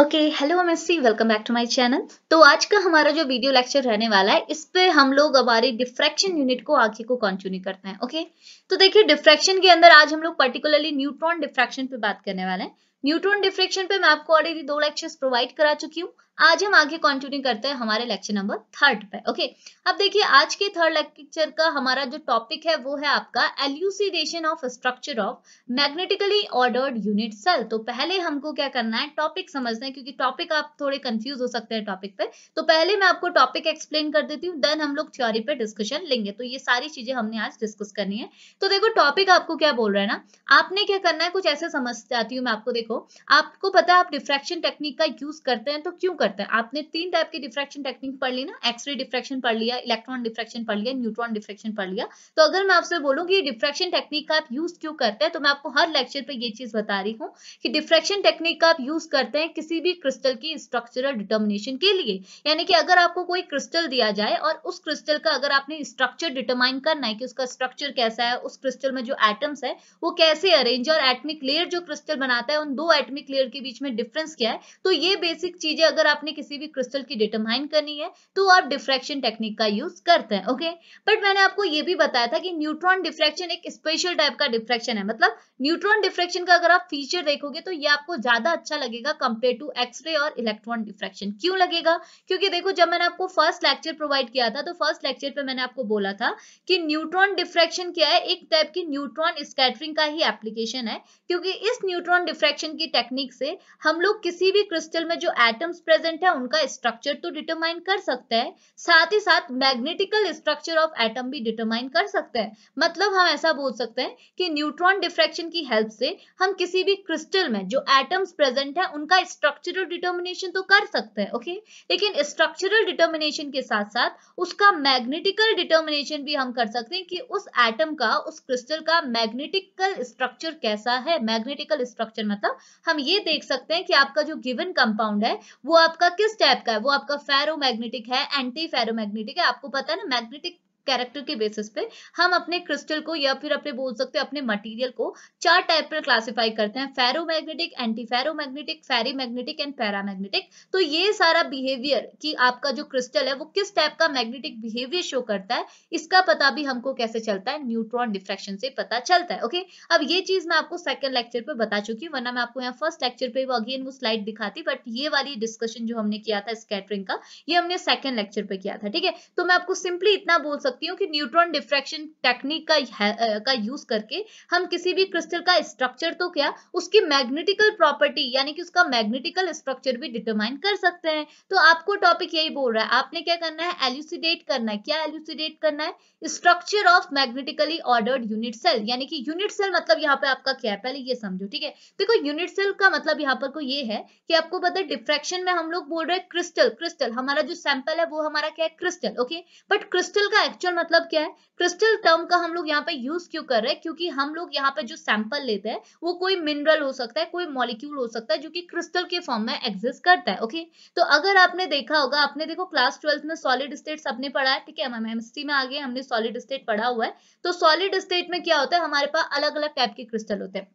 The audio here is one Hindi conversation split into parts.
Okay hello MSc S C welcome back to my channel तो आज का हमारा जो वीडियो लेक्चर रहने वाला है इस पे हम लोग हमारी डिफ्रैक्शन यूनिट को आगे को कॉन्टिन्यू करते हैं ओके okay? तो देखिए डिफ्रैक्शन के अंदर आज हम लोग पर्टिकुलरली न्यूट्रॉन डिफ्रैक्शन पे बात करने वाले हैं न्यूट्रॉन डिफ्रेक्शन पे मैं आपको ऑलरेडी दो लेक्चर्स प्रोवाइड करा चुकी हूँ आज हम आगे कंटिन्यू करते हैं हमारे लेक्चर नंबर थर्ड पे ओके अब देखिए आज के थर्ड लेक्चर का हमारा जो टॉपिक है वो है आपका elucidation of structure of magnetically ordered unit cell तो पहले हमको क्या करना है टॉपिक समझना है क्योंकि टॉपिक आप थोड़े कंफ्यूज हो सकते हैं टॉपिक पे तो पहले मैं आपको टॉपिक एक्सप्लेन कर देती हूँ देन हम लोग थ्योरी पे डिस्कशन लेंगे तो ये सारी चीजें हमने आज डिस्कस करनी है तो देखो टॉपिक आपको क्या बोल रहा है ना आपने क्या करना है कुछ ऐसे समझ जाती हूँ मैं आपको देखो आपको पता है आप डिफ्रैक्शन टेक्निक का यूज करते हैं तो क्यों करते हैं आपने तीन टाइप की डिफ्रेक्शन टेक्निक पढ़ ली ना एक्सरे डिफ्रेक्शन पढ़ लिया इलेक्ट्रॉन डिफ्रेक्शन पढ़ लिया न्यूट्रॉन डिफ्रेक्शन पढ़ लिया तो अगर मैं आपसे बोलूँ की डिफ्रेक्शन टेक्निक का आप यूज क्यों करते हैं तो मैं आपको हर लेक्चर पर यह चीज बता रही हूँ कि डिफ्रेक्शन टेक्निक का आप यूज करते हैं किसी भी क्रिस्टल की स्ट्रक्चरल डिटर्मिनेशन के लिए यानी कि अगर आपको कोई क्रिस्टल दिया जाए और उस क्रिस्टल का अगर आपने स्ट्रक्चर डिटरमाइन करना है कि उसका स्ट्रक्चर कैसा है उस क्रिस्टल में जो एटम्स है वो कैसे अरेंज और एटमिक लेयर जो क्रिस्टल बनाता है उन दो एटमिक लेयर के बीच में डिफरेंस क्या है तो ये बेसिक चीजें अगर आप आपने किसी भी क्रिस्टल की डिटरमाइन करनी है तो आप डिफ्रैक्शन टेक्निक का यूज करते हैं ओके बट मैंने आपको ये भी बताया था कि न्यूट्रॉन डिफ्रैक्शन एक स्पेशल टाइप का डिफ्रैक्शन है मतलब न्यूट्रॉन डिफ्रैक्शन का अगर आप फीचर देखोगे तो ये आपको ज्यादा अच्छा लगेगा कंपेयर टू एक्सरे और इलेक्ट्रॉन डिफ्रैक्शन क्यों लगेगा क्योंकि देखो जब मैंने आपको फर्स्ट लेक्चर प्रोवाइड किया था तो फर्स्ट लेक्चर पे मैंने आपको बोला था कि न्यूट्रॉन डिफ्रैक्शन क्या है एक टाइप की न्यूट्रॉन स्कैटरिंग का ही एप्लीकेशन है क्योंकि इस न्यूट्रॉन डिफ्रैक्शन की टेक्निक से हम लोग किसी भी क्रिस्टल में जो एटम्स प्रेजेंट प्रेजेंट है उनका स्ट्रक्चर तो डिटरमाइन कर सकते हैं साथ ही साथ मैग्नेटिकल स्ट्रक्चर ऑफ एटम भी डिटरमाइन कर सकते हैं मतलब हम ऐसा बोल सकते हैं कि न्यूट्रॉन डिफ्रेक्शन की हेल्प से हम किसी भी क्रिस्टल में जो एटम्स प्रेजेंट है उनका स्ट्रक्चरल डिटर्मिनेशन तो कर सकते हैं ओके लेकिन स्ट्रक्चरल डिटर्मिनेशन के साथ साथ उसका मैग्नेटिकल डिटर्मिनेशन भी हम कर सकते हैं कि उस एटम का उस क्रिस्टल का मैग्नेटिकल स्ट्रक्चर कैसा है मैग्नेटिकल स्ट्रक्चर मतलब हम ये देख सकते हैं कि आपका जो गिवन कंपाउंड है वो आप आपका किस टाइप का है वो आपका फेरोमैग्नेटिक है एंटी फेरोमैग्नेटिक है आपको पता है ना मैग्नेटिक कैरेक्टर के बेसिस पे हम अपने क्रिस्टल को या फिर अपने बोल सकते हैं अपने मटेरियल को चार टाइप पर क्लासिफाई करते हैं ferromagnetic anti ferromagnetic ferri magnetic and paramagnetic तो ये सारा बिहेवियर कि आपका जो क्रिस्टल है वो किस टाइप का मैग्नेटिक बिहेवियर शो करता है इसका पता भी हमको कैसे चलता है न्यूट्रॉन डिफ्रेक्शन से पता चलता है ओके अब ये चीज मैं आपको सेकेंड लेक्चर पर बता चुकी हूँ वरना मैं आपको यहाँ फर्स्ट लेक्चर पे अगेन वो स्लाइड दिखाती बट ये वाली डिस्कशन जो हमने किया था स्कैटरिंग का ये हमने सेकेंड लेक्चर पे किया था ठीक है तो मैं आपको सिंपली इतना बोल सकता सकती हूँ कि न्यूट्रॉन डिफ्रैक्शन टेक्निक का का यूज करके हम किसी भी क्रिस्टल का स्ट्रक्चर तो क्या उसकी मैग्नेटिकल प्रॉपर्टी यानी कि उसका मैग्नेटिकल स्ट्रक्चर भी डिटरमाइन कर सकते हैं तो आपको टॉपिक यही बोल रहा है आपने क्या करना है एल्यूसीडेट करना है क्या एल्यूसीडेट करना है structure of magnetically ordered unit cell यानी कि यूनिट सेल मतलब यहाँ पे आपका क्या है पहले ये समझो ठीक है देखो यूनिट सेल का मतलब यहाँ पर को ये है कि आपको पता है डिफ्रैक्शन में हम लोग बोल रहे हैं क्रिस्टल क्रिस्टल हमारा जो सैंपल है वो हमारा क्या है क्रिस्टल ओके बट क्रिस्टल का एक्चुअल मतलब क्या है क्रिस्टल टर्म का हम लोग यहाँ पे यूज क्यों कर रहे हैं क्योंकि हम लोग यहाँ पे जो सैंपल लेते हैं वो कोई मिनरल हो सकता है कोई मॉलिक्यूल हो सकता है जो कि क्रिस्टल के फॉर्म में एग्जिस्ट करता है ओके तो अगर आपने देखा होगा आपने देखो क्लास ट्वेल्थ में सॉलिड स्टेट सबने पढ़ा है ठीक है हम एमएसटी में आगे हमने सॉलिड स्टेट पढ़ा हुआ है तो सॉलिड स्टेट में क्या होता है हमारे पास अलग अलग टाइप के क्रिस्टल होते हैं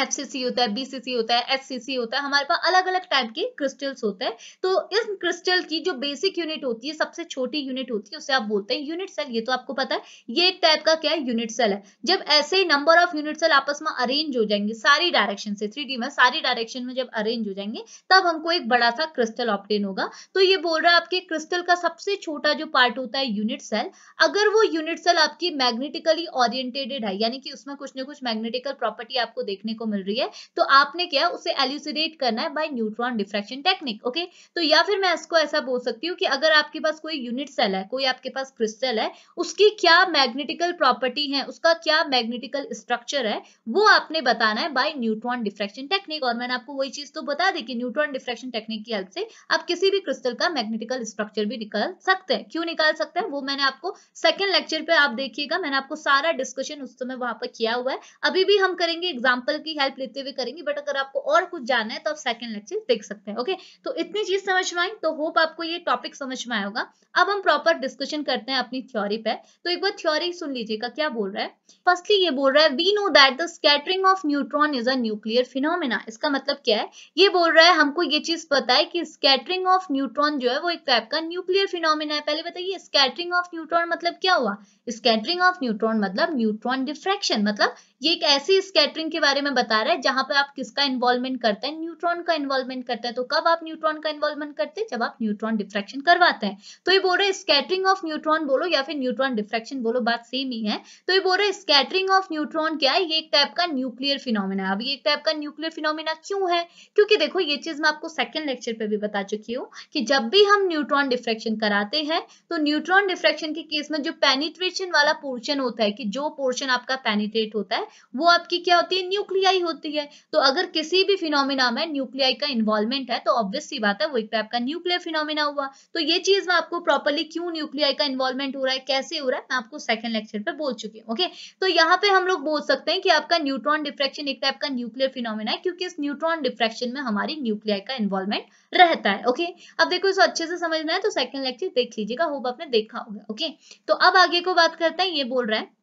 एफसीसी होता है बीसीसी होता है एससीसी होता है हमारे पास अलग अलग टाइप के क्रिस्टल्स होते हैं तो इस क्रिस्टल की जो बेसिक यूनिट होती है सबसे छोटी यूनिट होती है उसे आप बोलते हैं यूनिट सेल ये तो आपको पता है ये एक टाइप का क्या है यूनिट सेल है जब ऐसे नंबर ऑफ यूनिट सेल आपस में अरेंज हो जाएंगे सारी डायरेक्शन से थ्री में सारी डायरेक्शन में जब अरेंज हो जाएंगे तब हमको एक बड़ा सा क्रिस्टल ऑप्टेन होगा तो ये बोल रहा है आपके क्रिस्टल का सबसे छोटा जो पार्ट होता है यूनिट सेल अगर वो यूनिट सेल आपकी मैग्नेटिकली ओरिएंटेडेड है यानी कि उसमें कुछ ना कुछ मैग्नेटिकल प्रॉपर्टी आपको देखने को मिल रही है तो आपने क्या उसे एल्यूसिडेट करना है by neutron diffraction technique okay तो या फिर मैं इसको ऐसा बोल सकती हूँ कि अगर आपके पास कोई यूनिट सेल है कोई आपके पास क्रिस्टल है उसकी क्या मैग्नेटिकल प्रॉपर्टी है उसका क्या मैग्नेटिकल स्ट्रक्चर है वो आपने बताना है बाई न्यूट्रॉन डिफ्रेक्शन टेक्निक और मैंने आपको वही चीज तो बता दी कि न्यूट्रॉन डिफ्रेक्शन टेक्निक की हेल्प से आप किसी भी क्रिस्टल का मैग्नेटिकल स्ट्रक्चर भी निकाल सकते हैं क्यों निकाल सकते हैं वो मैंने आपको सेकेंड लेक्चर पे आप देखिएगा मैंने आपको सारा डिस्कशन उस समय वहां पर किया हुआ है अभी भी हम करेंगे एग्जाम्पल की की हेल्प लेते हुए करेंगे बट अगर आपको और कुछ जानना है तो आप सेकंड लेक्चर देख सकते हैं ओके तो इतनी चीज समझ में आई तो होप आपको ये टॉपिक समझ में आया होगा अब हम प्रॉपर डिस्कशन करते हैं अपनी थ्योरी पे तो एक बार थ्योरी सुन लीजिएगा क्या बोल रहा है फर्स्टली ये बोल रहा है we know that the scattering of neutron is a nuclear phenomena इसका मतलब क्या है ये बोल रहा है हमको ये चीज पता है कि स्कैटरिंग ऑफ न्यूट्रॉन जो है वो एक टाइप का न्यूक्लियर फिनोमिना है पहले बताइए स्कैटरिंग ऑफ न्यूट्रॉन मतलब क्या हुआ स्कैटरिंग ऑफ न्यूट्रॉन मतलब न्यूट्रॉन डिफ्रैक्शन मतलब ये एक ऐसी स्कैटरिंग के बारे में बता रहा है जहां पर आप किसका इन्वॉल्वमेंट करते हैं न्यूट्रॉन का इन्वॉल्वमेंट करते हैं तो कब आप न्यूट्रॉन का इन्वॉल्वमेंट करते हैं जब आप न्यूट्रॉन डिफ्रेक्शन करवाते हैं तो ये बोल रहे स्कैटरिंग ऑफ न्यूट्रॉन बोलो या फिर न्यूट्रॉन डिफ्रेक्शन बोलो बात सेम ही है तो ये बोल रहे स्कैटरिंग ऑफ न्यूट्रॉन क्या है ये एक टाइप का न्यूक्लियर फिनोमिना अब ये एक टाइप का न्यूक्लियर फिनोमिना क्यों है क्योंकि देखो ये चीज मैं आपको सेकंड लेक्चर पर भी बता चुकी हूँ कि जब भी हम न्यूट्रॉन डिफ्रेक्शन कराते हैं तो न्यूट्रॉन डिफ्रेक्शन के केस में जो पेनिट्रेशन वाला पोर्शन होता है कि जो पोर्शन आपका पेनिट्रेट होता है है वो आपकी क्या होती है न्यूक्लियाई होती है तो अगर किसी भी फिनोमिना में न्यूक्लियाई का इन्वॉल्वमेंट है तो ऑब्वियस सी बात है वो एक टाइप का न्यूक्लियर फिनोमिना हुआ तो ये चीज में आपको प्रॉपरली क्यों न्यूक्लियाई का इन्वॉल्वमेंट हो रहा है कैसे हो रहा है मैं आपको सेकंड लेक्चर पर बोल चुकी हूँ ओके तो यहाँ पे हम लोग बोल सकते हैं कि आपका न्यूट्रॉन डिफ्रेक्शन एक टाइप का न्यूक्लियर फिनोमिना है क्योंकि इस न्यूट्रॉन डिफ्रेक्शन में हमारी न्यूक्लियाई का इन्वॉल्वमेंट रहता है ओके अब देखो इसको अच्छे से समझना है तो सेकंड लेक्चर देख लीजिएगा होप आपने देखा होगा ओके तो अब आगे को बात करते हैं ये बोल रहा है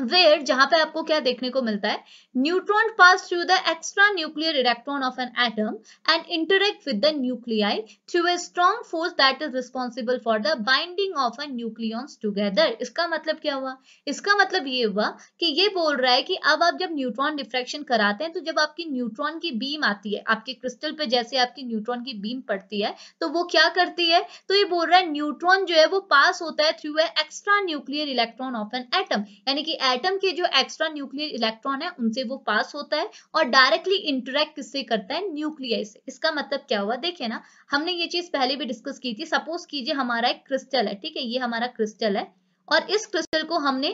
वेयर जहां पे आपको क्या देखने को मिलता है neutron pass through the extra nuclear electron of an atom and interact with the nuclei through a strong force that is responsible for the binding of a nucleons together इसका मतलब क्या हुआ इसका मतलब ये हुआ कि ये बोल रहा है कि अब आप जब न्यूट्रॉन डिफ्रेक्शन कराते हैं तो जब आपकी न्यूट्रॉन की बीम आती है आपके क्रिस्टल पे जैसे आपकी न्यूट्रॉन की बीम पड़ती है तो वो क्या करती है तो ये बोल रहा है न्यूट्रॉन जो है वो पास होता है through a extra nuclear electron of an atom यानी कि एटम के जो एक्स्ट्रा न्यूक्लियर इलेक्ट्रॉन है उनसे वो पास होता है और डायरेक्टली इंटरेक्ट किससे करता है न्यूक्लियस से इसका मतलब क्या हुआ देखिए ना हमने ये चीज पहले भी डिस्कस की थी सपोज कीजिए हमारा एक क्रिस्टल है ठीक है ये हमारा क्रिस्टल है और इस क्रिस्टल को हमने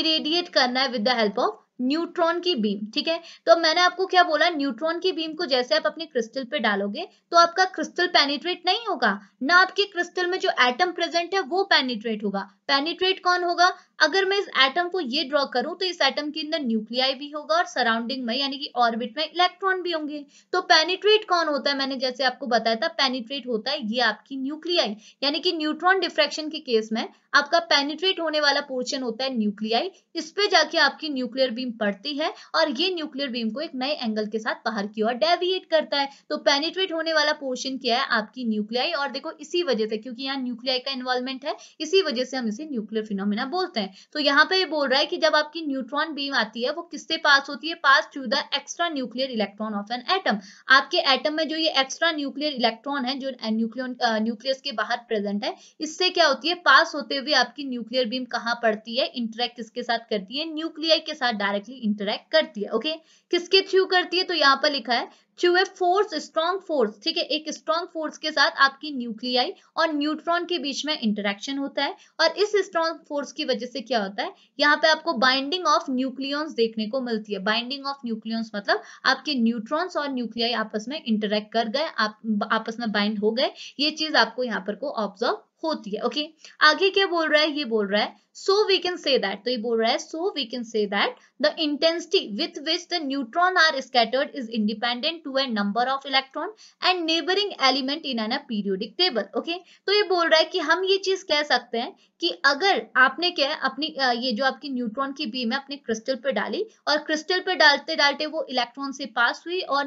इरेडिएट करना है with the help of neutron की बीम ठीक है तो मैंने आपको क्या बोला न्यूट्रॉन की बीम को जैसे आप अपने क्रिस्टल पे डालोगे तो आपका क्रिस्टल पेनिट्रेट नहीं होगा ना आपके क्रिस्टल में जो एटम प्रेजेंट है वो पेनिट्रेट होगा पेनिट्रेट कौन होगा अगर मैं इस एटम को ये ड्रॉ करूं तो इस एटम के अंदर न्यूक्लियाई भी होगा और सराउंडिंग में यानी कि ऑर्बिट में इलेक्ट्रॉन भी होंगे तो पेनिट्रेट कौन होता है मैंने जैसे आपको बताया था पेनिट्रेट होता है ये आपकी न्यूक्लियाई यानी कि न्यूट्रॉन डिफ्रेक्शन के केस में आपका पेनिट्रेट होने वाला पोर्शन होता है न्यूक्लियाई इस पे जाके आपकी न्यूक्लियर बीम पड़ती है और ये न्यूक्लियर बीम को एक नए एंगल के साथ बाहर की ओर डेविएट करता है तो पेनिट्रेट होने वाला पोर्शन क्या है आपकी न्यूक्लियाई और देखो इसी वजह से क्योंकि यहाँ न्यूक्लियाई का इन्वॉल्वमेंट है इसी वजह से हम इसे इसे न्यूक्लियर फिनोमिना बोलते हैं तो यहाँ पे ये बोल रहा है कि जब आपकी न्यूट्रॉन बीम आती है वो किससे पास होती है pass to the extra nuclear electron of an atom आपके एटम में जो ये एक्स्ट्रा न्यूक्लियर इलेक्ट्रॉन है जो न्यूक्लियन न्यूक्लियस के बाहर प्रेजेंट है इससे क्या होती है पास होते हुए आपकी न्यूक्लियर बीम कहाँ पड़ती है इंटरेक्ट किसके साथ करती है न्यूक्लियर के साथ डायरेक्टली इंटरेक्ट करती है ओके किसके थ्रू करती है तो यहाँ पर लिखा है चूहे फोर्स स्ट्रॉन्ग फोर्स ठीक है एक स्ट्रॉन्ग फोर्स के साथ आपकी न्यूक्लियाई और न्यूट्रॉन के बीच में इंटरेक्शन होता है और इस स्ट्रॉन्ग फोर्स की वजह से क्या होता है यहाँ पे आपको बाइंडिंग ऑफ न्यूक्लियॉन्स देखने को मिलती है बाइंडिंग ऑफ न्यूक्लियॉन्स मतलब आपके न्यूट्रॉन्स और न्यूक्लियाई आपस में इंटरेक्ट कर गए आप, आपस में बाइंड हो गए ये चीज आपको यहाँ पर को ऑब्जर्व होती है ओके okay? आगे क्या बोल रहा है ये बोल रहा है so we can say that तो ये बोल रहा है so we can say that the intensity with which the neutron are scattered is independent to a number of electron and neighbouring element in an periodic table okay तो ये बोल रहा है कि हम ये चीज कह सकते हैं कि अगर आपने क्या है अपनी ये जो आपकी न्यूट्रॉन की बीम है अपने क्रिस्टल पे डाली और क्रिस्टल पे डालते डालते वो इलेक्ट्रॉन से पास हुई और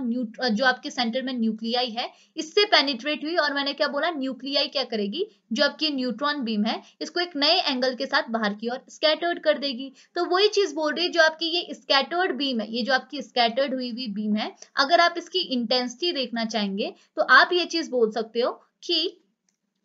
जो आपके सेंटर में न्यूक्लियाई है इससे पेनिट्रेट हुई और मैंने क्या बोला न्यूक्लियाई क्या करेगी जो आपकी न्यूट्रॉन बीम है इसको एक नए एंगल के साथ बाहर की ओर स्कैटर्ड कर देगी तो वही चीज बोल रही है जो आपकी ये स्कैटर्ड बीम है ये जो आपकी स्कैटर्ड हुई हुई बीम है अगर आप इसकी इंटेंसिटी देखना चाहेंगे तो आप ये चीज बोल सकते हो कि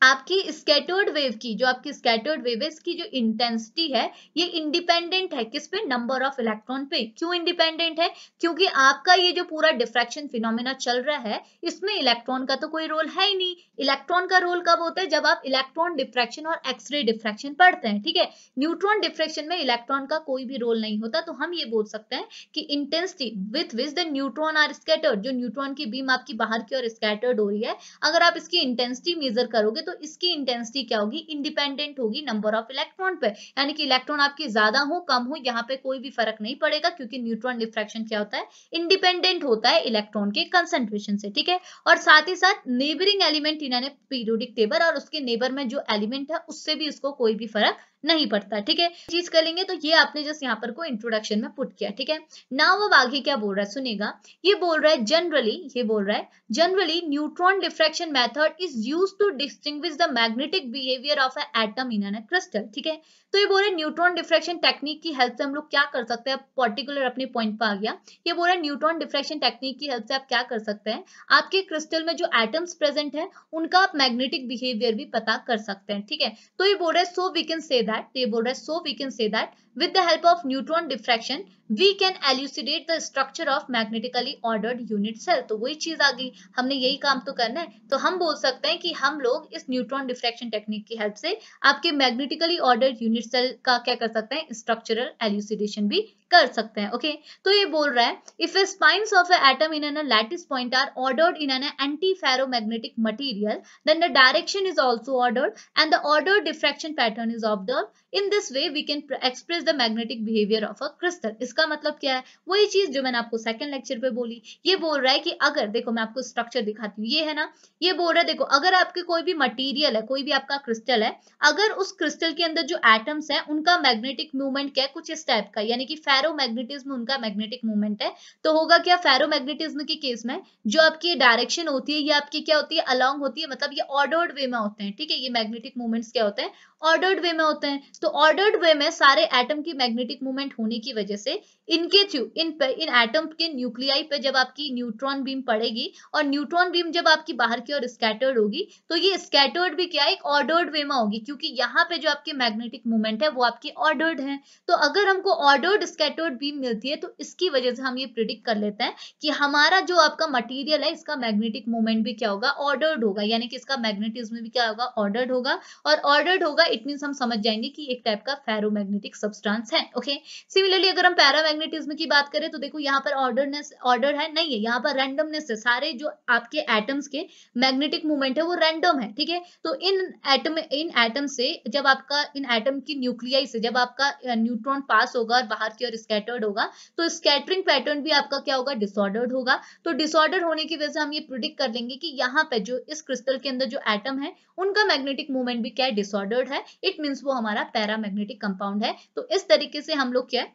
आपकी स्केटर्ड वेव की जो आपकी स्केटर्ड वेव है इसकी जो इंटेंसिटी है ये इंडिपेंडेंट है किस पे नंबर ऑफ इलेक्ट्रॉन पे क्यों इंडिपेंडेंट है क्योंकि आपका ये जो पूरा डिफ्रैक्शन फिनोमिना चल रहा है इसमें इलेक्ट्रॉन का तो कोई रोल है ही नहीं इलेक्ट्रॉन का रोल कब होता है जब आप इलेक्ट्रॉन डिफ्रैक्शन और एक्सरे डिफ्रैक्शन पढ़ते हैं ठीक है न्यूट्रॉन डिफ्रैक्शन में इलेक्ट्रॉन का कोई भी रोल नहीं होता तो हम ये बोल सकते हैं कि intensity with which the neutron are scattered जो न्यूट्रॉन की बीम आपकी बाहर की ओर स्केटर्ड हो रही है अगर आप इसकी इंटेंसिटी मेजर करोगे तो इसकी इंटेंसिटी क्या होगी इंडिपेंडेंट होगी नंबर ऑफ इलेक्ट्रॉन पे यानी कि इलेक्ट्रॉन आपके ज्यादा हो कम हो यहाँ पे कोई भी फर्क नहीं पड़ेगा क्योंकि न्यूट्रॉन डिफ्रेक्शन क्या होता है इंडिपेंडेंट होता है इलेक्ट्रॉन के कंसेंट्रेशन से ठीक है और साथ ही साथ नेबरिंग एलिमेंट इन्होंने पीरियोडिक टेबल और उसके नेबर में जो एलिमेंट है उससे भी इसको कोई भी फर्क नहीं पड़ता ठीक है चीज करेंगे तो ये आपने जस्ट यहाँ पर को इंट्रोडक्शन में पुट किया ठीक है ना वो आगे क्या बोल रहा है सुनेगा ये बोल रहा है जनरली ये बोल रहा है generally neutron diffraction method is use to distinguish the magnetic behaviour of a atom in an crystal ठीक है तो ये बोल रहे न्यूट्रॉन डिफ्रेक्शन टेक्निक की हेल्प से हम लोग क्या कर सकते हैं पर्टिकुलर अपने पॉइंट पर आ गया ये बोल रहे न्यूट्रॉन डिफ्रेक्शन टेक्निक की हेल्प से आप क्या कर सकते हैं आपके क्रिस्टल में जो एटम्स प्रेजेंट है उनका आप मैग्नेटिक बिहेवियर भी पता कर सकते हैं ठीक है तो ये बोल रहे so we can say that they border. so we can say that with the help of neutron diffraction we can elucidate the structure of magnetically ordered unit cell तो वही चीज आ गई हमने यही काम तो करना है तो हम बोल सकते हैं कि हम लोग इस न्यूट्रॉन डिफ्रेक्शन टेक्निक की हेल्प से आपके मैग्नेटिकली ऑर्डर्ड यूनिट सेल का क्या कर सकते हैं स्ट्रक्चरल एल्यूसिडेशन भी कर सकते हैं ओके okay? तो ये बोल रहा है if a spins of atom in an lattice point are ordered in an anti ferromagnetic material then the direction is also ordered and the order diffraction pattern is observe in this way we can express the magnetic behaviour of a crystal इसका मतलब क्या है वही चीज जो मैंने आपको सेकंड लेक्चर पे बोली ये बोल रहा है कि अगर देखो मैं आपको स्ट्रक्चर दिखाती हूँ ये है ना ये बोल रहा है देखो अगर आपके कोई भी मटेरियल है कोई भी आपका क्रिस्टल है अगर उस क्रिस्टल के अंदर जो एटम्स है उनका मैग्नेटिक मूवमेंट क्या है कुछ इस टाइप का यानी कि फेरो मैग्नेटिज्म उनका मैग्नेटिक मूवमेंट है तो होगा क्या फेरो मैग्नेटिज्म के केस में जो आपकी डायरेक्शन होती है ये आपकी क्या होती है अलॉन्ग होती है मतलब ये ऑर्डर्ड वे में होते हैं ठीक है ये मैग्नेटिक मूवमेंट्स क्या होते हैं ऑर्डर्ड वे में होते हैं तो ऑर्डर्ड वे में सारे एटम की मैग्नेटिक मूवमेंट होने की वजह से इनके थ्रू इन पे, इन एटम के न्यूक्लियाई पे जब आपकी न्यूट्रॉन बीम पड़ेगी और न्यूट्रॉन बीम जब आपकी बाहर की ओर स्कैटर्ड होगी तो ये स्कैटर्ड भी क्या एक ऑर्डर्ड वे में होगी क्योंकि यहाँ पे जो आपके मैग्नेटिक मूवमेंट है वो आपकी ऑर्डर्ड है तो अगर हमको ऑर्डर्ड स्कैटर्ड बीम मिलती है तो इसकी वजह से हम ये प्रिडिक्ट कर लेते हैं कि हमारा जो आपका मटीरियल है इसका मैग्नेटिक मूवमेंट भी क्या होगा ऑर्डर्ड होगा यानी कि इसका मैग्नेटिज्म भी क्या होगा ऑर्डर्ड होगा और ऑर्डर्ड होगा इट मीन्स हम समझ जाएंगे कि एक टाइप का फेरोमैग्नेटिक सब्सटेंस है ओके सिमिलरली अगर हम पैरामैग्नेटिज्म की बात करें तो देखो यहाँ पर ऑर्डरनेस ऑर्डर है नहीं है यहाँ पर रैंडमनेस है सारे जो आपके एटम्स के मैग्नेटिक मूवमेंट है वो रैंडम है ठीक है तो इन एटम इन एटम से जब आपका इन एटम की न्यूक्लियाई से जब आपका न्यूट्रॉन पास होगा और बाहर की ओर स्कैटर्ड होगा तो स्कैटरिंग पैटर्न भी आपका क्या होगा डिसऑर्डर्ड होगा तो डिसऑर्डर होने की वजह से हम ये प्रिडिक्ट कर लेंगे कि यहाँ पे जो इस क्रिस्टल के अंदर जो एटम है उनका मैग्नेटिक मूवमेंट भी क्या है डिसऑर्डर्ड है इट मीन्स वो हमारा पैरामैग्नेटिक कंपाउंड है तो इस तरीके से हम लोग क्या है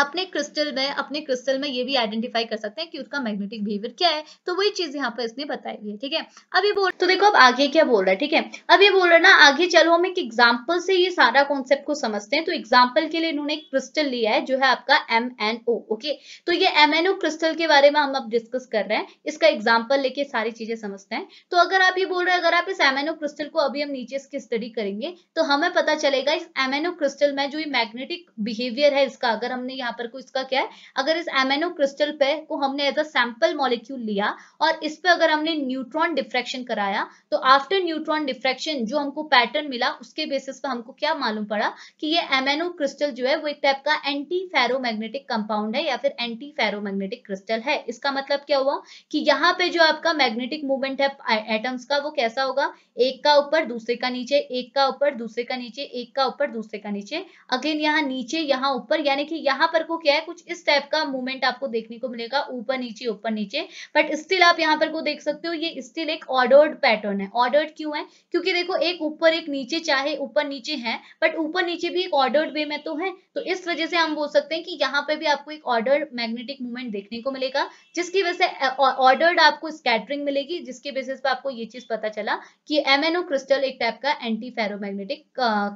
अपने क्रिस्टल में अपने क्रिस्टल में ये भी आइडेंटिफाई कर सकते हैं कि उसका मैग्नेटिक बिहेवियर क्या है तो वही चीज यहाँ पर इसने बताई है ठीक है अब ये बोल तो देखो अब आगे क्या बोल रहा है ठीक है अब ये बोल रहा है ना आगे चलो हम एक एग्जाम्पल से ये सारा कॉन्सेप्ट को समझते हैं तो एग्जाम्पल के लिए इन्होंने एक क्रिस्टल लिया है जो है आपका एम एन ओ ओके तो ये एम एन ओ क्रिस्टल के बारे में हम अब डिस्कस कर रहे हैं इसका एग्जाम्पल लेके सारी चीजें समझते हैं तो अगर आप ये बोल रहे हैं अगर आप इस एम एन ओ क्रिस्टल को अभी हम नीचे इसकी स्टडी करेंगे तो हमें पता चलेगा इस एम एन ओ क्रिस्टल में जो ये मैग्नेटिक बिहेवियर है इसका अगर हमने यहाँ यहाँ पर को इसका क्या है अगर इस एमेनो क्रिस्टल पे को हमने एज अ सैंपल मॉलिक्यूल लिया और इस पे अगर हमने न्यूट्रॉन डिफ्रेक्शन कराया तो आफ्टर न्यूट्रॉन डिफ्रेक्शन जो हमको पैटर्न मिला उसके बेसिस पे हमको क्या मालूम पड़ा कि ये एमेनो क्रिस्टल जो है वो एक टाइप का एंटी फेरोमैग्नेटिक कंपाउंड है या फिर एंटी फेरोमैग्नेटिक क्रिस्टल है इसका मतलब क्या हुआ कि यहाँ पे जो आपका मैग्नेटिक मूवमेंट है एटम्स का वो कैसा होगा एक का ऊपर दूसरे का नीचे एक का ऊपर दूसरे का नीचे एक का ऊपर दूसरे का नीचे अगेन यहाँ नीचे यहाँ ऊपर यानी कि यहाँ यहाँ पर को क्या है कुछ इस टाइप का मूवमेंट आपको देखने को मिलेगा ऊपर नीचे ऊपर नीचे बट स्टिल आप यहाँ पर को देख सकते हो ये स्टिल एक ऑर्डर्ड पैटर्न है ऑर्डर्ड क्यों है क्योंकि देखो एक ऊपर एक नीचे चाहे ऊपर नीचे है बट ऊपर नीचे भी एक ऑर्डर्ड वे में तो है तो इस वजह से हम बोल सकते हैं कि यहाँ पर भी आपको एक ऑर्डर्ड मैग्नेटिक मूवमेंट देखने को मिलेगा जिसकी वजह से ऑर्डर्ड आपको स्कैटरिंग मिलेगी जिसके बेसिस पर आपको ये चीज पता चला कि एमएनओ क्रिस्टल एक टाइप का एंटी फेरोमैग्नेटिक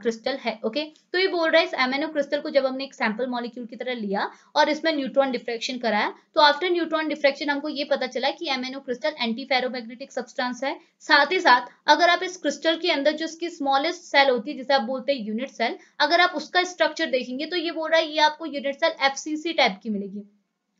क्रिस्टल है ओके तो ये बोल रहा है इस एमएनओ क्रिस्टल को जब हमने एक सैंपल मॉलिक्यूल की तरह लिया और इसमें न्यूट्रॉन डिफ्रेक्शन कराया तो आफ्टर न्यूट्रॉन डिफ्रेक्शन हमको ये पता चला कि MNO crystal anti ferromagnetic substance है साथ ही साथ अगर आप इस क्रिस्टल के अंदर जो इसकी स्मॉलेस्ट सेल होती है जिसे आप बोलते हैं यूनिट सेल अगर आप उसका स्ट्रक्चर देखेंगे तो ये बोल रहा है ये आपको यूनिट सेल एफसीसी टाइप की मिलेगी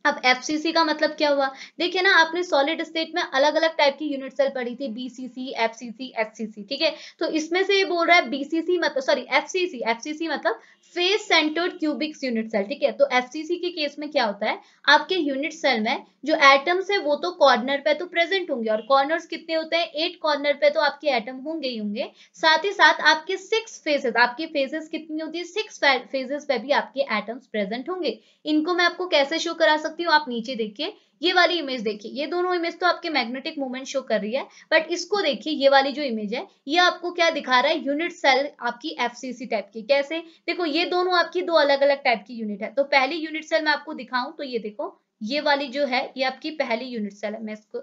अब एफ का मतलब क्या हुआ देखिए ना आपने सॉलिड स्टेट में अलग अलग टाइप की यूनिट सेल पढ़ी थी बीसीसी एफसीसी सी ठीक है तो इसमें से ये बोल रहा है बीसीसी मतलब सॉरी एफसीसी एफसीसी मतलब face centred cubics unit cell ठीक है तो एफसीसी के केस में क्या होता है आपके यूनिट सेल में जो एटम्स है वो तो कॉर्नर पे तो प्रेजेंट होंगे और कॉर्नर कितने होते हैं एट कॉर्नर पे तो आपके एटम होंगे ही होंगे साथ ही साथ आपके सिक्स फेजेस आपकी फेजेस कितनी होती है सिक्स फेजेस पे भी आपके एटम्स प्रेजेंट होंगे इनको मैं आपको कैसे शो करा सकती हूँ आप नीचे देखिए ये वाली इमेज देखिए ये दोनों इमेज तो आपके मैग्नेटिक मूवमेंट शो कर रही है बट इसको देखिए ये वाली जो इमेज है ये आपको क्या दिखा रहा है यूनिट सेल आपकी एफसीसी टाइप की कैसे देखो ये दोनों आपकी दो अलग अलग टाइप की यूनिट है तो पहली यूनिट सेल मैं आपको दिखाऊं तो ये देखो ये वाली जो है ये आपकी पहली यूनिट सेल है मैं इसको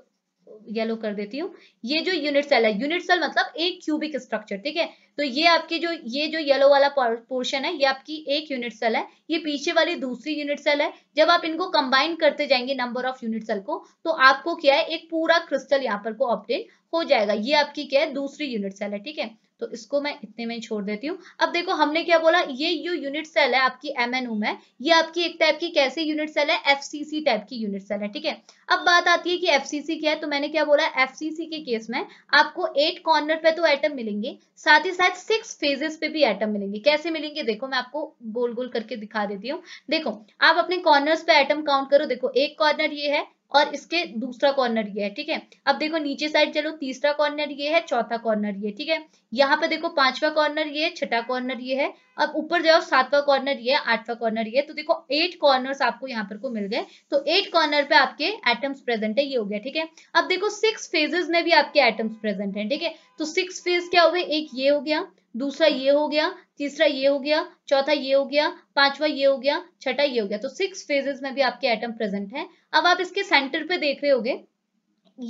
येलो कर देती हूँ ये जो यूनिट सेल है यूनिट सेल मतलब एक क्यूबिक स्ट्रक्चर ठीक है तो ये आपकी जो ये जो येलो वाला पोर्शन है ये आपकी एक यूनिट सेल है ये पीछे वाली दूसरी यूनिट सेल है जब आप इनको कंबाइन करते जाएंगे नंबर ऑफ यूनिट सेल को तो आपको क्या है एक पूरा क्रिस्टल यहाँ पर को ऑप्टेन हो जाएगा ये आपकी क्या है दूसरी यूनिट सेल है ठीक है तो इसको मैं इतने में छोड़ देती हूँ अब देखो हमने क्या बोला ये जो यूनिट सेल है आपकी एम एन है ये आपकी एक टाइप की कैसी यूनिट सेल है एफ टाइप की यूनिट सेल है ठीक है अब बात आती है कि एफ क्या है तो मैंने क्या बोला एफ के केस में आपको एट कॉर्नर पे तो एटम मिलेंगे साथ ही साथ सिक्स फेजेस पे भी एटम मिलेंगे कैसे मिलेंगे देखो मैं आपको गोल गोल करके दिखा देती हूँ देखो आप अपने कॉर्नर पे एटम काउंट करो देखो एक कॉर्नर ये है और इसके दूसरा कॉर्नर ये है ठीक है अब देखो नीचे साइड चलो तीसरा कॉर्नर ये है चौथा कॉर्नर ये ठीक है यहाँ पे देखो पांचवा कॉर्नर ये है छठा कॉर्नर ये है अब ऊपर जाओ सातवा कॉर्नर ये आठवा कॉर्नर ये तो देखो एट कॉर्नर आपको यहाँ पर को मिल गए तो एट कॉर्नर पे आपके एटम्स प्रेजेंट है ये हो गया ठीक है अब देखो सिक्स फेजेस में भी आपके एटम्स प्रेजेंट है ठीक है तो सिक्स फेज क्या हो गए एक ये हो गया दूसरा ये हो गया तीसरा ये हो गया चौथा ये हो गया पांचवा ये हो गया छठा ये हो गया तो सिक्स फेजेस में भी आपके एटम प्रेजेंट है अब आप इसके सेंटर पे देख रहे हो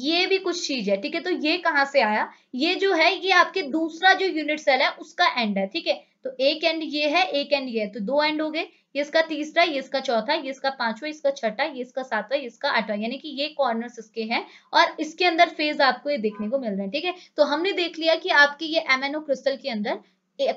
ये भी कुछ चीज है ठीक है तो ये कहाँ से आया ये जो है ये आपके दूसरा जो यूनिट सेल है उसका एंड है ठीक है तो एक एंड ये है एक एंड ये है तो दो एंड हो गए ये इसका तीसरा ये इसका चौथा ये इसका पांचवा इसका छठा ये इसका सातवा इसका आठवा यानी कि ये कॉर्नर इसके हैं और इसके अंदर फेज आपको ये देखने को मिल रहे हैं ठीक है तो हमने देख लिया कि आपके ये एमएनओ क्रिस्टल के अंदर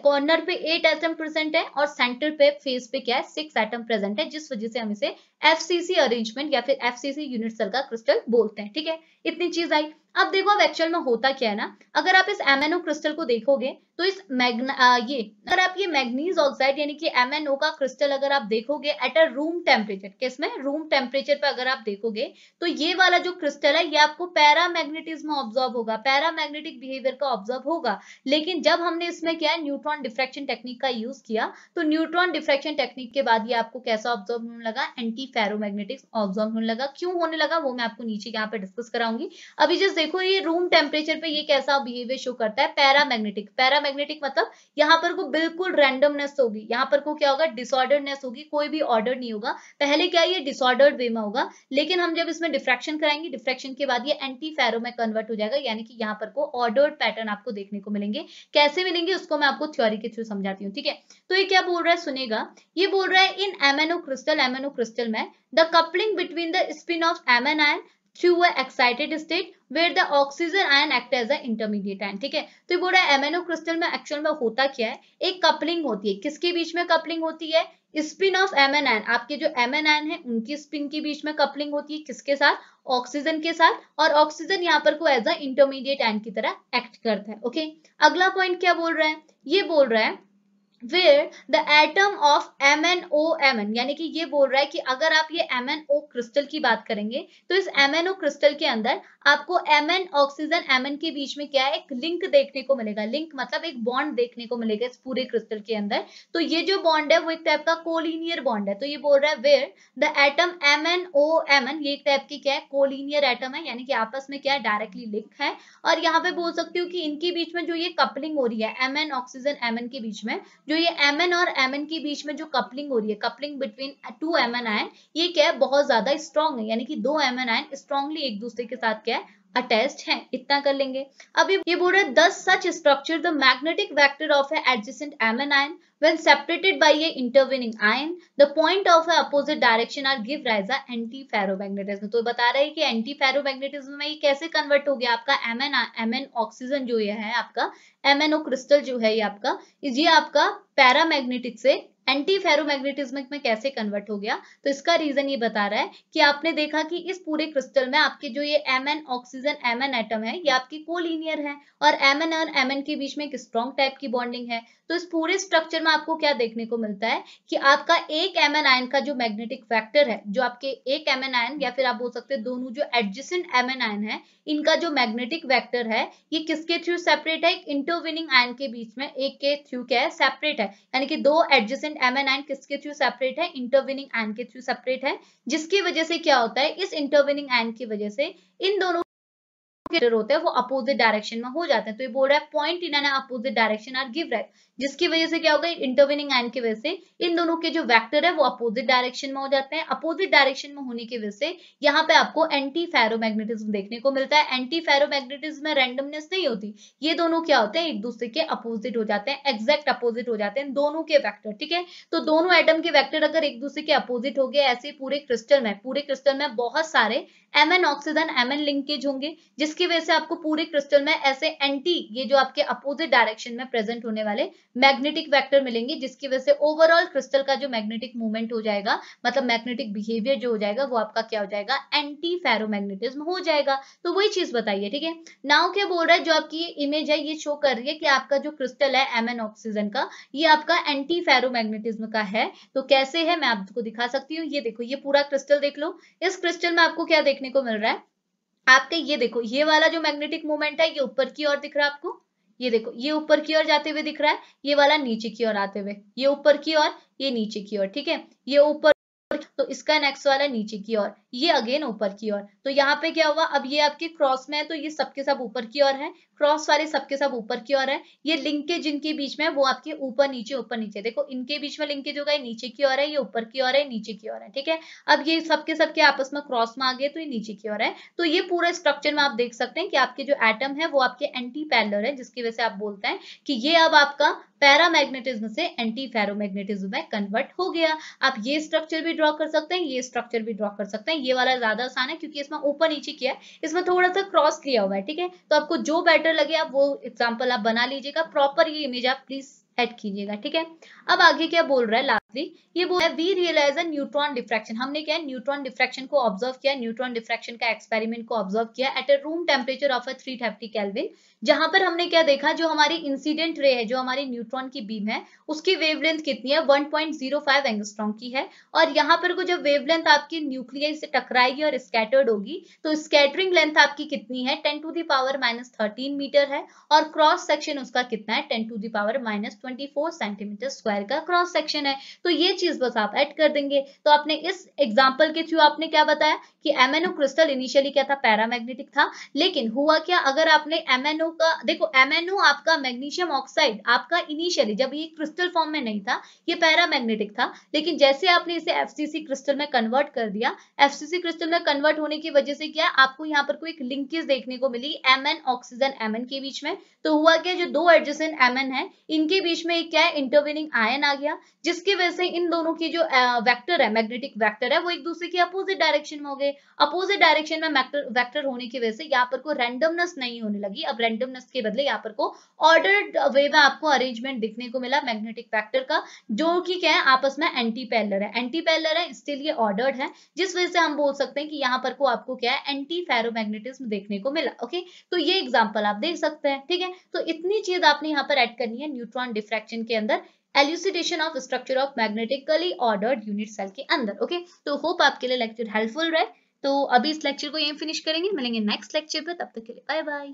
कॉर्नर पे एट एटम प्रेजेंट है और सेंटर पे फेस पे क्या है सिक्स एटम प्रेजेंट है जिस वजह से हम इसे एफसीसी अरेंजमेंट या फिर एफसीसी यूनिट सेल का क्रिस्टल बोलते हैं ठीक है इतनी चीज आई अब देखो अब एक्चुअल में होता क्या है ना अगर आप इस एमएनओ क्रिस्टल को देखोगे तो इस मैग्ना ये अगर आप ये मैग्नीज ऑक्साइड यानी कि एमएनओ का क्रिस्टल अगर आप देखोगे एट अ रूम टेम्परेचर किसमें रूम टेम्परेचर पर अगर आप देखोगे तो ये वाला जो क्रिस्टल है ये आपको पैरा मैग्नेटिज्म ऑब्जर्व होगा पैरा मैग्नेटिक बिहेवियर का ऑब्जर्व होगा लेकिन जब हमने इसमें क्या है न्यूट्रॉन डिफ्रेक्शन टेक्निक का यूज किया तो न्यूट्रॉन डिफ्रेक्शन टेक्निक के बाद ये आपको कैसा ऑब्जर्व होने लगा एंटी फेरोमैग्नेटिक्स ऑब्जॉर्व होने लगा क्यों होने लगा वो मैं आपको नीचे यहाँ पे डिस्कस कराऊंगी अभी जस्ट देखो ये रूम टेम्परेचर पे ये कैसा बिहेवियर शो करता है पैरामैग्नेटिक पैरामैग्नेटिक मतलब यहाँ पर को बिल्कुल रैंडमनेस होगी यहाँ पर को क्या होगा डिसऑर्डरनेस होगी कोई भी ऑर्डर नहीं होगा पहले क्या ये डिसऑर्डर्ड वे में होगा लेकिन हम जब इसमें डिफ्रेक्शन कराएंगे डिफ्रेक्शन के बाद ये एंटी फेरो में कन्वर्ट हो जाएगा यानी कि यहाँ पर को ऑर्डर्ड पैटर्न आपको देखने को मिलेंगे कैसे मिलेंगे उसको मैं आपको थ्योरी के थ्रू समझाती हूँ ठीक है तो ये क्या बोल रहा है सुनेगा ये बोल रहा है इन एमेनो क्रिस्टल एमेनो क्रिस्टल में है the coupling between the spin of M N ion through a excited state where the oxygen ion act as a intermediate ion ठीक है तो बोल रहा बोला एमएनओ क्रिस्टल में एक्चुअल में होता क्या है एक कपलिंग होती है किसके बीच में कपलिंग होती है spin of M N ion आपके जो एम एन आयन है उनकी स्पिन के बीच में कपलिंग होती है किसके साथ ऑक्सीजन के साथ और ऑक्सीजन यहाँ पर को एज अ इंटरमीडिएट आयन की तरह एक्ट करता है ओके अगला पॉइंट क्या बोल रहा है ये बोल रहा है where the atom of M N O M N यानी कि ये बोल रहा है कि अगर आप ये एम एन ओ क्रिस्टल की बात करेंगे तो इस एम एन ओ क्रिस्टल के अंदर आपको एम एन ऑक्सीजन Mn के बीच में क्या है एक लिंक देखने को मिलेगा लिंक मतलब एक बॉन्ड देखने को मिलेगा इस पूरे क्रिस्टल के अंदर तो ये जो बॉन्ड है वो एक टाइप का कोलिनियर बॉन्ड है तो ये बोल रहा है where the atom M N O M N ये एक टाइप की क्या है कोलिनियर एटम है यानी कि आपस में क्या है डायरेक्टली लिंक है और यहाँ पे बोल सकती हूँ कि इनके बीच में जो ये कपलिंग हो रही है M N oxygen M N के बीच में जो ये एम और एम एन के बीच में जो कपलिंग हो रही है coupling between two M N ion ये क्या है बहुत ज्यादा स्ट्रॉन्ग है यानी कि दो एम एन आयन स्ट्रॉन्गली एक दूसरे के साथ क्या है अटैच्ड है इतना कर लेंगे अब ये बोल रहा है thus such structure the magnetic vector of a adjacent N ion when separated by a intervening ion the point of a opposite direction are give rise anti anti ferromagnetism तो बता रहे हैं कि एंटी फेरोमैग्नेटिज्म में ये कैसे कन्वर्ट हो गया आपका M N M N oxygen जो ये है आपका एम एन ओ क्रिस्टल जो है ये आपका ये आपका पैरामैग्नेटिक से एंटी फेरोमैग्नेटिज्म में कैसे कन्वर्ट हो गया तो इसका रीजन ये बता रहा है कि आपने देखा कि इस पूरे क्रिस्टल में आपके जो ये M N oxygen M N atom है ये आपकी कोलिनियर है और एम एन और एम एन के बीच में एक स्ट्रॉन्ग टाइप की बॉन्डिंग है तो इस पूरे स्ट्रक्चर में आपको क्या देखने को मिलता है कि आपका एक एम एन आयन का जो मैग्नेटिक फैक्टर है जो आपके एक एम एन आयन या फिर आप बोल सकते हैं दोनों जो एडजस्टेंट एम एन आयन है इनका जो मैग्नेटिक वैक्टर है ये किसके थ्रू सेपरेट है इंटरविनिंग आयन के बीच में एक के थ्रू क्या है सेपरेट है यानी कि दो adjacent adjacent M N and किसके थ्रू सेपरेट है इंटरविनिंग एंड के थ्रू सेपरेट है जिसकी वजह से क्या होता है इस इंटरविनिंग एंड की वजह से इन दोनों कैरेक्टर होते हैं वो अपोजिट डायरेक्शन में हो जाते हैं तो ये बोल रहा है point in an opposite direction are give rate जिसकी वजह से क्या होगा इंटरविनिंग एंड की वजह से इन दोनों के जो वैक्टर है वो अपोजिट डायरेक्शन में हो जाते हैं अपोजिट डायरेक्शन में होने की वजह से यहाँ पे आपको एंटी फेरोमैग्नेटिज्म देखने को मिलता है एंटी फेरोमैग्नेटिज्म में रेंडमनेस नहीं होती ये दोनों क्या होते हैं एक दूसरे के अपोजिट हो जाते हैं एग्जैक्ट अपोजिट हो जाते हैं दोनों के वैक्टर ठीक है तो दोनों एटम के वैक्टर अगर एक दूसरे के अपोजिट हो गए ऐसे पूरे क्रिस्टल में पूरे क्रिस्टल में बहुत सारे M N oxygen M N linkage होंगे जिसकी वजह से आपको पूरे क्रिस्टल में ऐसे एंटी ये जो आपके अपोजिट डायरेक्शन में प्रेजेंट होने वाले मैग्नेटिक वेक्टर मिलेंगे जिसकी वजह से ओवरऑल क्रिस्टल का जो मैग्नेटिक मूवमेंट हो जाएगा मतलब मैग्नेटिक बिहेवियर जो हो जाएगा वो आपका क्या हो जाएगा एंटी फेरोमैग्नेटिज्म हो जाएगा तो वही चीज बताइए ठीक है नाउ क्या बोल रहा है जो आपकी इमेज है ये शो कर रही है कि आपका जो क्रिस्टल है एम एन ऑक्सीजन का ये आपका एंटी फेरोमैग्नेटिज्म का है तो कैसे है मैं आपको दिखा सकती हूँ ये देखो ये पूरा क्रिस्टल देख लो इस क्रिस्टल में आपको क्या देख देखने को मिल रहा है आपके ये देखो ये वाला जो मैग्नेटिक मोमेंट है ये ऊपर की ओर दिख रहा है आपको ये देखो ये ऊपर की ओर जाते हुए दिख रहा है ये वाला नीचे की ओर आते हुए ये ऊपर की ओर ये नीचे की ओर ठीक है ये ऊपर तो इसका नेक्स्ट वाला नीचे की ओर ये अगेन ऊपर की ओर तो यहाँ पे क्या हुआ अब ये आपके क्रॉस में है तो ये सबके सब ऊपर की ओर है क्रॉस वाले सबके सब ऊपर की ओर है ये लिंकेज जिनके बीच में वो आपके ऊपर नीचे ऊपर नीचे देखो इनके बीच में लिंकेज होगा ये नीचे की ओर है ये ऊपर की ओर है नीचे की ओर है ठीक है अब ये सबके सबके आपस में क्रॉस में आ गए तो ये नीचे की ओर है तो ये पूरा स्ट्रक्चर में आप देख सकते हैं कि आपके जो एटम है वो आपके एंटी पैलर है जिसकी वजह से आप बोलते हैं कि ये अब आपका पैरामैग्नेटिज्म से एंटी फेरोमैग्नेटिज्म में कन्वर्ट हो गया आप ये स्ट्रक्चर भी ड्रॉ कर सकते हैं ये स्ट्रक्चर भी ड्रॉ कर सकते हैं ये वाला ज्यादा आसान है क्योंकि इसमें ऊपर नीचे किया है इसमें थोड़ा सा क्रॉस किया हुआ है ठीक है तो आपको जो बेटर लगे आप वो एग्जाम्पल आप बना लीजिएगा प्रॉपर ये इमेज आप प्लीज एड कीजिएगा ठीक है अब आगे क्या बोल रहा है थ्री ये बोल वी रियलाइज न्यूट्रॉन डिफ्रैक्शन हमने क्या है न्यूट्रॉन डिफ्रैक्शन को ऑब्जर्व किया न्यूट्रॉन डिफ्रैक्शन का एक्सपेरिमेंट को ऑब्जर्व किया at a room temperature of a three thirty kelvin जहां पर हमने क्या देखा जो हमारी इंसिडेंट रे है जो हमारी न्यूट्रॉन की बीम है उसकी वेवलेंथ कितनी है 1.05 पॉइंट एंगस्ट्रॉम की है और यहाँ पर को जब वेवलेंथ आपकी न्यूक्लियस से टकराएगी और स्कैटर्ड होगी तो स्कैटरिंग लेंथ आपकी कितनी है ten to the power minus thirteen metre है और क्रॉस सेक्शन उसका कितना है ten to the power minus twenty centimetre square का क्रॉस सेक्शन है तो ये चीज बस आप ऐड कर देंगे तो आपने इस एग्जाम्पल के थ्रू आपने क्या बताया कि एमएनओ क्रिस्टल इनिशियली क्या था पैरामैग्नेटिक था लेकिन हुआ क्या अगर आपने एमएनओ का देखो एमएनओ आपका मैग्नीशियम ऑक्साइड आपका इनिशियली जब ये क्रिस्टल फॉर्म में नहीं था ये पैरामैग्नेटिक था लेकिन जैसे आपने इसे एफसीसी क्रिस्टल में कन्वर्ट कर दिया एफसीसी क्रिस्टल में कन्वर्ट होने की वजह से क्या आपको यहाँ पर कोई लिंकेज देखने को मिली एम ऑक्सीजन एम के बीच में तो हुआ क्या जो दो एडजस्टेंट एम है इनके बीच में क्या है इंटरविनिंग आयन आ गया जिसकी वजह से इन दोनों की जो वेक्टर है मैग्नेटिक वेक्टर है वो एक दूसरे की अपोजिट डायरेक्शन में हो गए अपोजिट डायरेक्शन में वेक्टर होने की वजह से यहाँ पर को रैंडमनेस नहीं होने लगी अब रैंडमनेस के बदले यहाँ पर को ऑर्डर्ड वे में आपको अरेंजमेंट दिखने को मिला मैग्नेटिक वैक्टर का जो की क्या है आपस में एंटी पैलर है एंटी पैलर है इसके लिए ऑर्डर्ड है जिस वजह से हम बोल सकते हैं कि यहाँ पर को आपको क्या है एंटी फेरोमैग्नेटिज्म देखने को मिला ओके तो ये एग्जाम्पल आप देख सकते हैं ठीक है तो इतनी चीज आपने यहाँ पर एड करनी है न्यूट्रॉन डिफ्रैक्शन के अंदर elucidation of structure of magnetically ordered unit cell के अंदर ओके तो होप आपके लिए लेक्चर हेल्पफुल रहे तो अभी इस लेक्चर को यही फिनिश करेंगे मिलेंगे नेक्स्ट लेक्चर पर तब तक के लिए बाय बाय